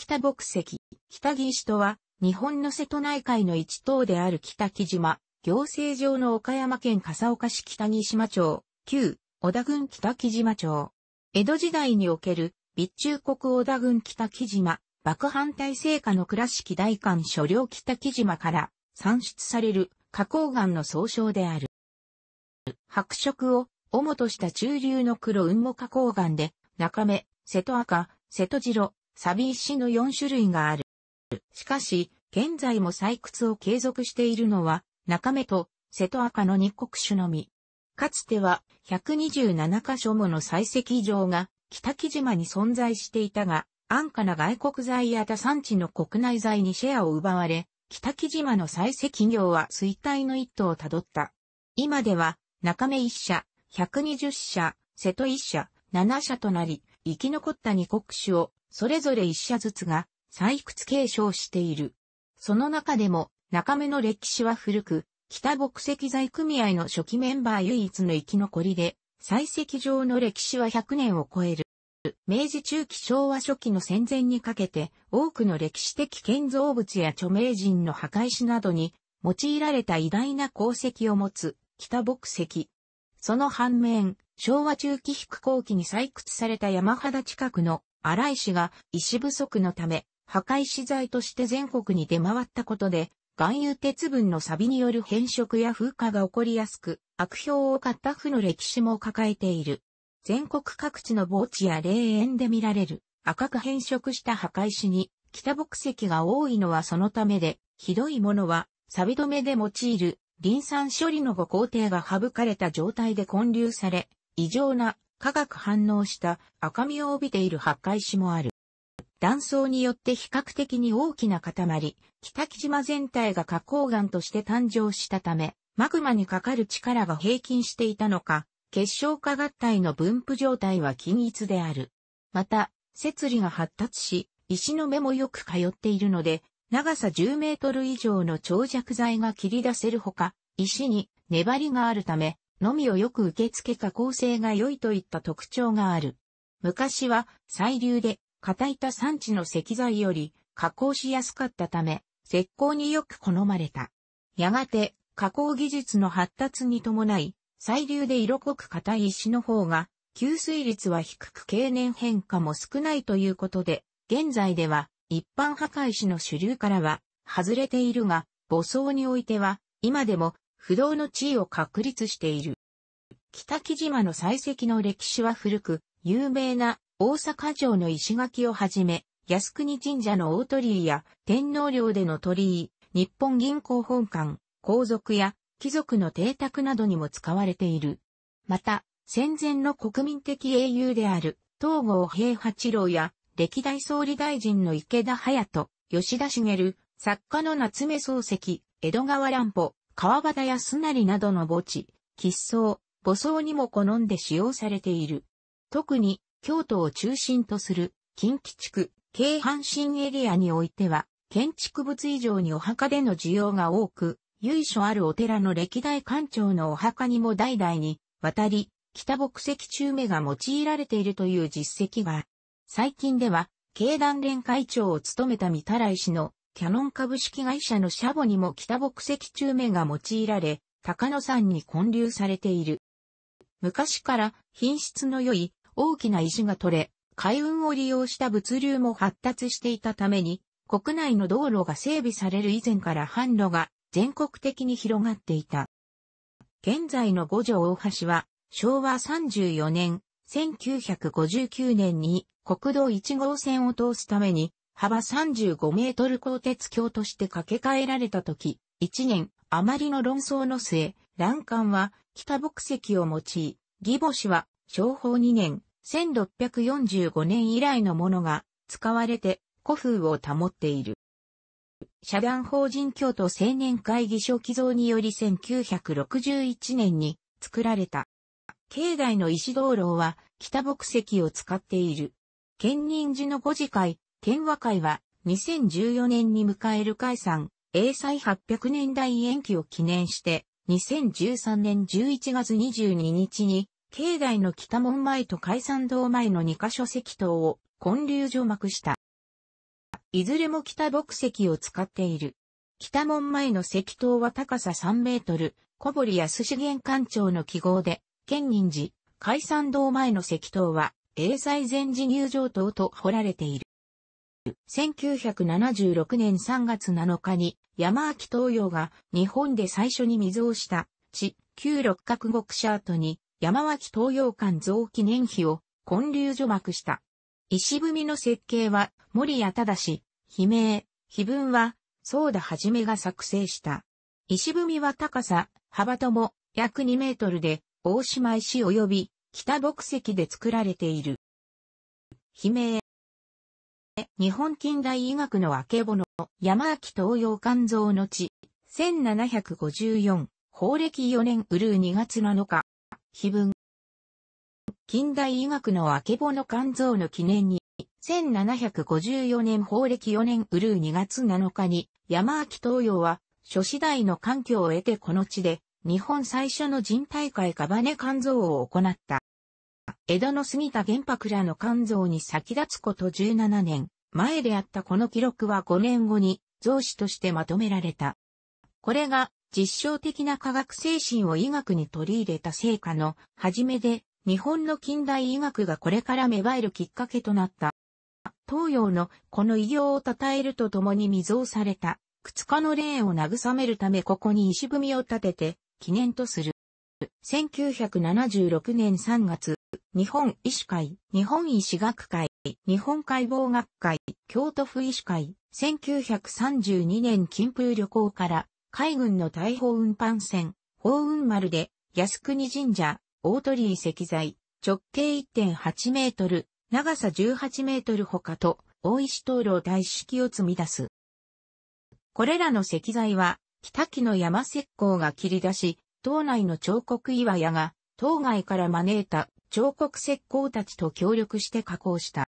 北牧石、北木石とは、日本の瀬戸内海の一島である北木島、行政上の岡山県笠岡市北木島町、旧、小田郡北木島町。江戸時代における、備中国小田郡北木島、爆反対成果の倉敷大館所領北木島から産出される花崗岩の総称である。白色を主とした中流の黒雲母花崗岩で、中目、瀬戸赤、瀬戸白、サビ石の4種類がある。しかし、現在も採掘を継続しているのは、中目と瀬戸赤の二国種のみ。かつては、127箇所もの採石場が、北木島に存在していたが、安価な外国材や他産地の国内材にシェアを奪われ、北木島の採石業は衰退の一途をたどった。今では、中目一社、120社、瀬戸一社、7社となり、生き残った二国種をそれぞれ一社ずつが、採掘継承している。その中でも、中目の歴史は古く、北牧石材組合の初期メンバー唯一の生き残りで、採石場の歴史は100年を超える。明治中期昭和初期の戦前にかけて、多くの歴史的建造物や著名人の墓石などに、用いられた偉大な功績を持つ、北牧石。その反面、昭和中期復興期に採掘された山肌近くの荒井氏が石不足のため、破壊資材として全国に出回ったことで、含有鉄分の錆による変色や風化が起こりやすく、悪評を買った負の歴史も抱えている。全国各地の墓地や霊園で見られる赤く変色した破壊石に北北石が多いのはそのためで、ひどいものは錆止めで用いるリン酸処理の5工程が省かれた状態で混流され、異常な化学反応した赤みを帯びている八海市もある。断層によって比較的に大きな塊、北木島全体が花崗岩として誕生したため、マグマにかかる力が平均していたのか、結晶化合体の分布状態は均一である。また、節理が発達し、石の目もよく通っているので、長さ10メートル以上の長尺材が切り出せるほか、石に粘りがあるため、のみをよく受け付け工性が良いといった特徴がある。昔は、細流で、硬いた産地の石材より、加工しやすかったため、石膏によく好まれた。やがて、加工技術の発達に伴い、細流で色濃く硬い石の方が、吸水率は低く経年変化も少ないということで、現在では一般破壊石の主流からは外れているが、母装においては今でも不動の地位を確立している。北木島の採石の歴史は古く、有名な大阪城の石垣をはじめ、靖国神社の大鳥居や天皇陵での鳥居、日本銀行本館、皇族や貴族の邸宅などにも使われている。また、戦前の国民的英雄である東郷平八郎や歴代総理大臣の池田隼人、吉田茂、作家の夏目漱石、江戸川乱歩、川端やすなりなどの墓地、喫草、墓草にも好んで使用されている。特に、京都を中心とする、近畿地区、京阪神エリアにおいては、建築物以上にお墓での需要が多く、由緒あるお寺の歴代館長のお墓にも代々に、渡り、北北石中目が用いられているという実績が、最近では、経団連会長を務めた三田来氏のキャノン株式会社のシャボにも北北石中目が用いられ、高野山に建立されている。昔から品質の良い大きな石が取れ、海運を利用した物流も発達していたために、国内の道路が整備される以前から販路が全国的に広がっていた。現在の五条大橋は昭和34年、1959年に国道1号線を通すために幅35メートル鋼鉄橋として架け替えられた時、1年、あまりの論争の末、欄干は北北石を用い、義母氏は商法2年、1645年以来のものが使われて古風を保っている。社団法人京都青年会議所寄贈により1961年に作られた。境内の石灯籠は北北石を使っている。県人寺の五次会、県和会は2014年に迎える解散、英才800年代延期を記念して、2013年11月22日に、境内の北門前と解散堂前の2カ所石塔を建立除幕した。いずれも北木石を使っている。北門前の石塔は高さ3メートル、小堀安司玄館長の記号で、県人寺、解散堂前の石塔は、英才禅寺入場塔と彫られている。1976年3月7日に山秋東洋が日本で最初に水をした地旧六角国シャートに山脇東洋館造記念碑を建立除幕した。石踏みの設計は森谷し、悲鳴、碑文はそうだ。はじめが作成した。石踏みは高さ、幅とも約2メートルで大島石及び北牧石で作られている。悲鳴日本近代医学の明けぼの、山秋東洋肝臓の地、1754、法暦4年うるう2月7日、碑文。近代医学の明けぼの肝臓の記念に、1754年法暦4年うるう2月7日に、山秋東洋は、諸次第の環境を得てこの地で、日本最初の人体会カバネ肝臓を行った。江戸の杉田玄白らの肝臓に先立つこと17年、前であったこの記録は5年後に増資としてまとめられた。これが実証的な科学精神を医学に取り入れた成果の初めで、日本の近代医学がこれから芽生えるきっかけとなった。東洋のこの偉業を称えるとともに未曾された、靴下の霊を慰めるためここに石踏みを立てて、記念とする。1976年3月、日本医師会、日本医師学会、日本解剖学会、京都府医師会、1932年金風旅行から、海軍の大砲運搬船、宝雲丸で、靖国神社、大鳥居石材、直径1.8メートル、長さ18メートルほかと、大石灯籠大式を積み出す。これらの石材は、北木の山石膏が切り出し、島内の彫刻岩屋が、島外から招いた彫刻石膏たちと協力して加工した。